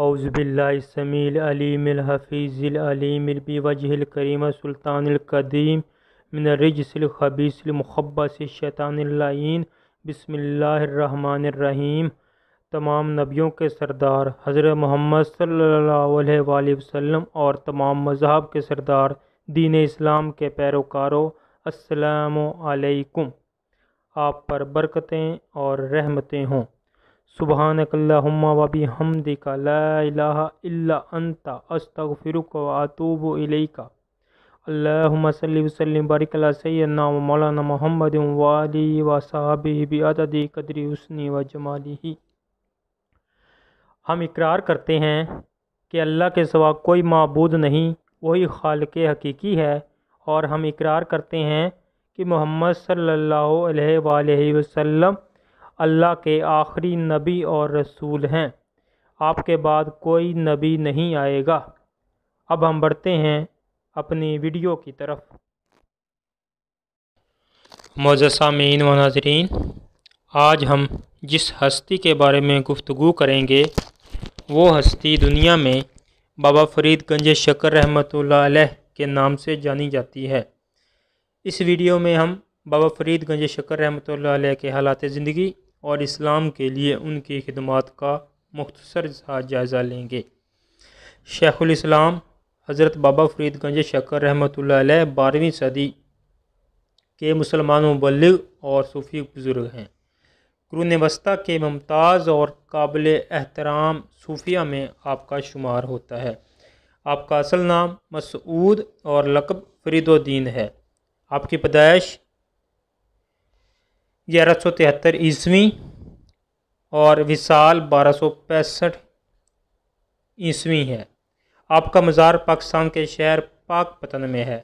अज़बिल्लामीमीफ़ीज़ीम सुल्तानकदीम मिनरजसलखबीसमख़बसशानलाइन बसमिल्लाम तमाम नबियों के सरदार हज़रत मोहम्मद सल्लल्लाहु वसम और तमाम मज़हब के सरदार दीन इस्लाम के पैरोकारों असलकुम आप पर बरकतें और रहमतें हों सुबहान कल्लाहुम्मा वबी हमदिका ला इलाहा इल्ला अंता अस्तगफिरुक व अतूबु इलैका अल्लाहुम्मा सल्लि वसल्लिम बारिक अला मौलाना मोहम्मद वाली व सहाबिहि बि अददि कदरी उसनी व जमाली ही हम इकरार करते हैं कि अल्लाह के सवा कोई मबूद नहीं वही खाल के हकीकी है और हम इकरार करते हैं कि मोहम्मद सल्ला वसम अल्लाह के आखिरी नबी और रसूल हैं आपके बाद कोई नबी नहीं आएगा अब हम बढ़ते हैं अपनी वीडियो की तरफ मीन व नाजरीन आज हम जिस हस्ती के बारे में गुफ्तु करेंगे वो हस्ती दुनिया में बाबा फरीद गंज शकर रहमत के नाम से जानी जाती है इस वीडियो में हम बाबा फरीद गंज शकर रहमत के हालात ज़िंदगी और इस्लाम के लिए उनकी खदमात का मुख्तसर जायज़ा लेंगे शेख़ुलस्लाम हज़रत बाबा फरीद गंज शकर रहमत बारहवीं सदी के मुसलमान मुबल और सूफ़ी बुज़ुर्ग हैं गुरुन वस्ता के मुमताज़ और काबिल एहतराम सूफिया में आपका शुमार होता है आपका असल नाम मसूद और लकब फरीदुद्दीन है आपकी पैदाइश ग्यारह सौ तिहत्तर ईस्वी और विशाल बारह सौ पैंसठ ईस्वी है आपका मज़ार पाकिस्तान के शहर पाकपतन में है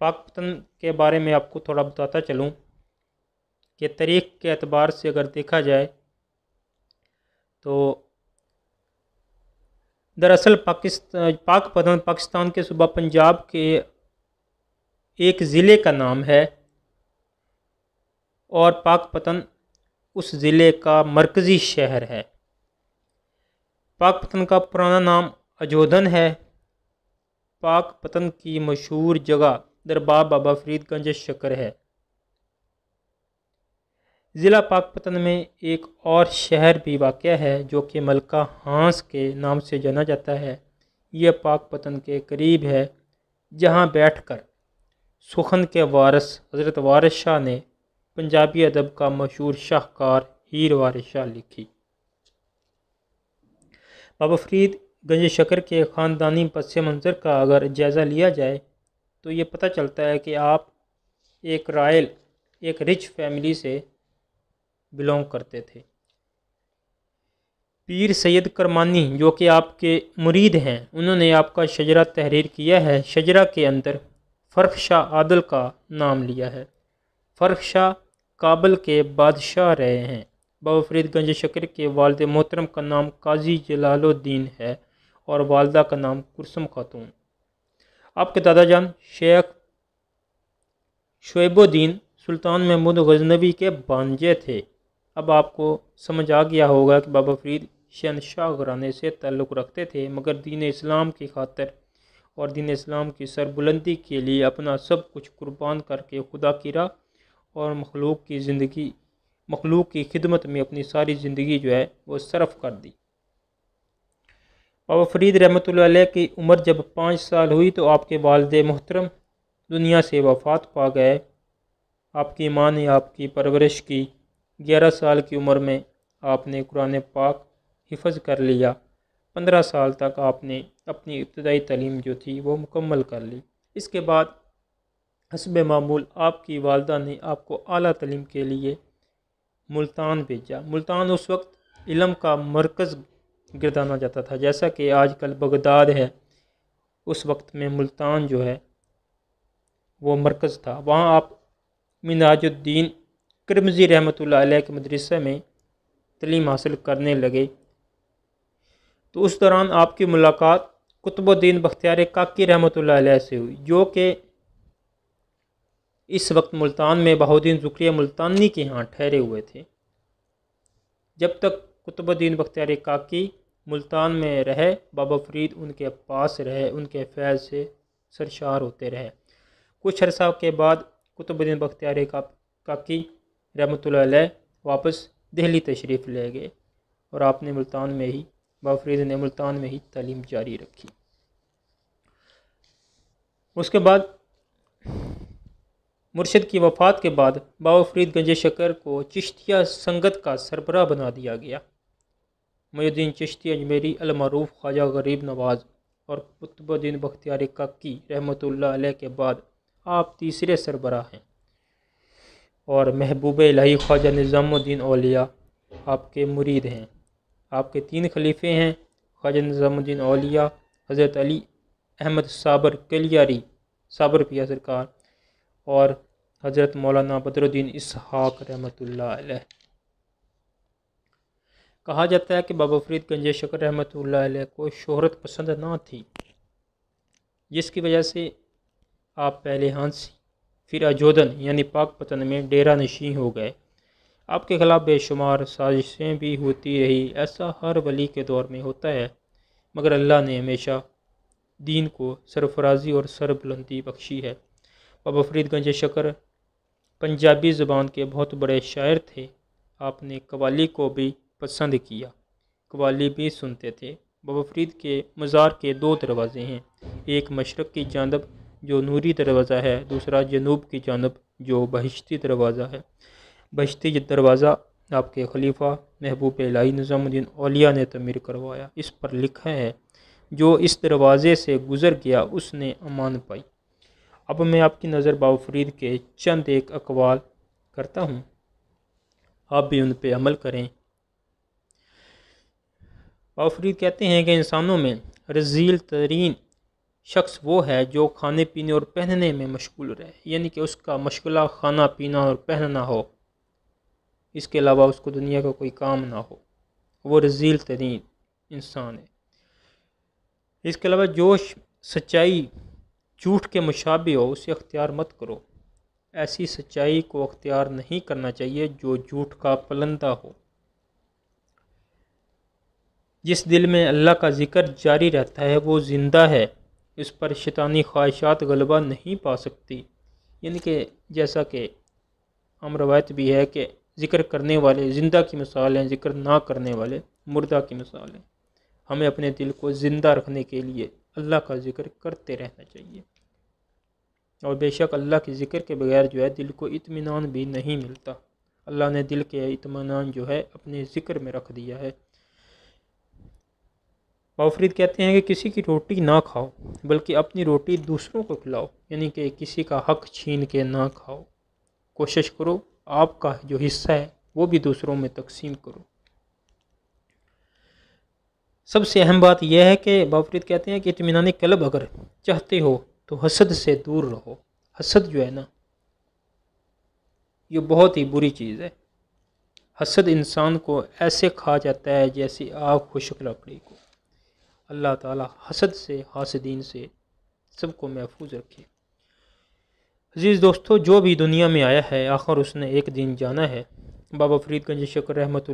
पाकपतन के बारे में आपको थोड़ा बताता चलूँ कि तारीख के अतबार से अगर देखा जाए तो दरअसल पाकिस्तान पाकपतन पाकिस्तान के सूबा पंजाब के एक ज़िले का नाम है और पाकपतन उस ज़िले का मरकज़ी शहर है पाकपतन का पुराना नाम अजोधन है पाकपतन की मशहूर जगह दरबार बाबा फरीदगंज शक्कर है ज़िला पाकपतन में एक और शहर भी वाक़ है जो कि मलका हाँस के नाम से जाना जाता है यह पाकपतन के करीब है जहाँ बैठकर सुखन के वारस हज़रत वारस शाह ने पंजाबी अदब का मशहूर शाहकार हीर वार शाह लिखी बाबा फरीद गंज शकर के ख़ानदानी पस मंज़र का अगर जायज़ा लिया जाए तो ये पता चलता है कि आप एक रायल एक रिच फैमिली से बिलोंग करते थे पीर सैयद करमानी जो कि आपके मुरीद हैं उन्होंने आपका शजरा तहरीर किया है शजरा के अंदर फ़र्फ शाह आदल का नाम लिया है फ़र्फ शाह काबल के बादशाह रहे हैं बाबा फरीदगंज शकर के वालद मोहतरम का नाम काजी जलालुद्दीन है और वालदा का नाम कुरसम खातून आपके दादाजान शेख शुएबुद्दीन सुल्तान महमूद गजनबी के बानजे थे अब आपको समझ आ गया होगा कि बाबा फरीद शहनशाह घराने से ताल्लुक़ रखते थे मगर दीन इस्लाम की खातर और दीन इस्लाम की सरबुलंदी के लिए अपना सब कुछ कुर्बान करके खुदा की राह और मखलूक की ज़िंदगी मखलूक की खिदमत में अपनी सारी ज़िंदगी जो है वो सरफ कर दी बाबा फरीद रहमत की उम्र जब पाँच साल हुई तो आपके वालद मोहतरम दुनिया से वफात पा गए आपकी माँ ने आपकी परवरिश की ग्यारह साल की उम्र में आपने कुरान पाक हिफज कर लिया पंद्रह साल तक आपने अपनी इब्तदाई तलीम जो थी वो मुकम्मल कर ली इसके बाद हसब मामूल आपकी वालदा ने आपको अली तलीम के लिए मुल्तान भेजा मुल्तान उस वक्त इलम का मरकज़ गिरदाना जाता था जैसा कि आजकल बगदाद है उस वक्त में मुल्तान जो है वो मरकज़ था वहाँ आप मिनाजुद्दीन करमजी रहमत के मदरसे में तलीम हासिल करने लगे तो उस दौरान आपकी मुलाकात कुतुबुद्दीन बख्तियार काकी रहमत से हुई जो कि इस वक्त मुल्तान में बहाउद्दीन ज़ुक्रिया मुल्तानी के यहाँ ठहरे हुए थे जब तक कुतुबुद्दीन बख्तियार काकी मुल्तान में रहे बाबा फरीद उनके पास रहे उनके फैज़ से सरशार होते रहे कुछ अरसा के बाद कुतुबुद्दीन बख्तियार काकी रहमत वापस दिल्ली तशरीफ़ ले गए और आपने मुल्तान में ही बाबा फरीद ने मुल्तान में ही तालीम जारी रखी उसके बाद मुर्शद की वफ़ात के बाद बाबा फरीद गंजे शकर को चिश्तिया संगत का सरबरा बना दिया गया मयुद्दीन चिश्ती अजमेरी अलमरूफ ख्वाजा गरीब नवाज और कुतुबुद्दीन बख्तियार काकी अलैह के बाद आप तीसरे सरबरा हैं और महबूब इलाही ख्वाजा निज़ामुद्दीन अलिया आपके मुरीद हैं आपके तीन खलीफे हैं ख्वाजा निज़ामुद्दीन अलिया हज़रत अली अहमद साबर कलियारी साबर पिया सरकार और हज़रत मौलाना बदरुद्दीन इसहाक रहमतुल्लाह कहा जाता है कि बाबा फरीद गंजे शकर रहमतुल्लाह अलैह को शोहरत पसंद ना थी जिसकी वजह से आप पहले हंस फिर अजोधन यानी पाक पतन में डेरा नशी हो गए आपके खिलाफ बेशुमार साजिशें भी होती रही ऐसा हर वली के दौर में होता है मगर अल्लाह ने हमेशा दीन को सरफराजी और सरबुलंदी बख्शी है बाबा फरीदगंज शकर पंजाबी ज़बान के बहुत बड़े शायर थे आपने कवाली को भी पसंद किया कवाली भी सुनते थे बाबा फरीद के मज़ार के दो दरवाज़े हैं एक मशरक़ की जानब जो नूरी दरवाज़ा है दूसरा जनूब की जानब जो बहिश्ती दरवाज़ा है बहिश्ती दरवाज़ा आपके खलीफा महबूब लाई निज़ामुद्दीन ओलिया ने तमीर करवाया इस पर लिखा है जो इस दरवाज़े से गुज़र गया उसने अमान पाई अब मैं आपकी नज़र बाफरीद के चंद एक अकवाल करता हूँ आप भी उन पर अमल करें बाफरीद कहते हैं कि इंसानों में रजील तरीन शख्स वो है जो खाने पीने और पहनने में मशगूल रहे यानी कि उसका मशगला खाना पीना और पहनना हो इसके अलावा उसको दुनिया का कोई काम ना हो वो रजील तरीन इंसान है इसके अलावा जोश सच्चाई झूठ के मुशाबे हो उसे अख्तियार मत करो ऐसी सच्चाई को अख्तियार नहीं करना चाहिए जो झूठ का पलंदा हो जिस दिल में अल्लाह का ज़िक्र जारी रहता है वो ज़िंदा है इस पर शैतानी ख्वाहिशात गलबा नहीं पा सकती यानी कि जैसा कि हम रवायत भी है कि ज़िक्र करने वाले ज़िंदा की मिसाल हैं ज़िक्र ना करने वाले मुर्दा की मिसाल है हमें अपने दिल को ज़िंदा रखने के लिए अल्लाह का ज़िक्र करते रहना चाहिए और बेशक अल्लाह के ज़िक्र के बगैर जो है दिल को इतमान भी नहीं मिलता अल्लाह ने दिल के इतमान जो है अपने ज़िक्र में रख दिया है बाफरीद कहते हैं कि किसी की रोटी ना खाओ बल्कि अपनी रोटी दूसरों को खिलाओ यानी कि किसी का हक छीन के ना खाओ कोशिश करो आपका जो हिस्सा है वो भी दूसरों में तकसीम करो सबसे अहम बात यह है कि बाबरीद कहते हैं कि इतमान कलब अगर चाहते हो तो हसद से दूर रहो हसद जो है ना ये बहुत ही बुरी चीज़ है हसद इंसान को ऐसे खा जाता है जैसे आग खुशक लकड़ी को अल्लाह ताला हसद से हासदीन से सबको महफूज रखे अजीज़ दोस्तों जो भी दुनिया में आया है आखिर उसने एक दिन जाना है बाबा फरीदगंज शकर रहमत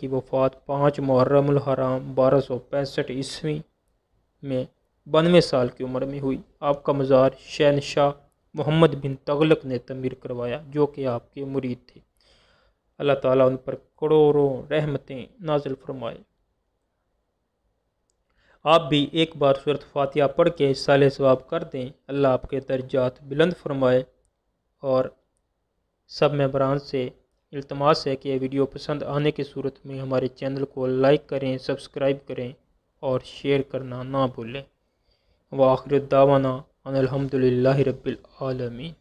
की वफ़ात पाँच मुहर्रम हराम बारह सौ पैंसठ ईस्वी में बानवे साल की उम्र में हुई आपका मज़ार शहनशाह मोहम्मद बिन तगलक ने तमीर करवाया जो कि आपके मुरीद थे अल्लाह ताला उन पर करोड़ों रहमतें नाजिल फरमाए आप भी एक बार सूरत फातिहा पढ़ के साले सवाब कर दें अल्लाह आपके दर्जात बुलंद फरमाए और सब मेबरान से इल्तमास है कि यह वीडियो पसंद आने की सूरत में हमारे चैनल को लाइक करें सब्सक्राइब करें और शेयर करना ना भूलें व आखिर दावाना अनहमदिल्ला रबालमीन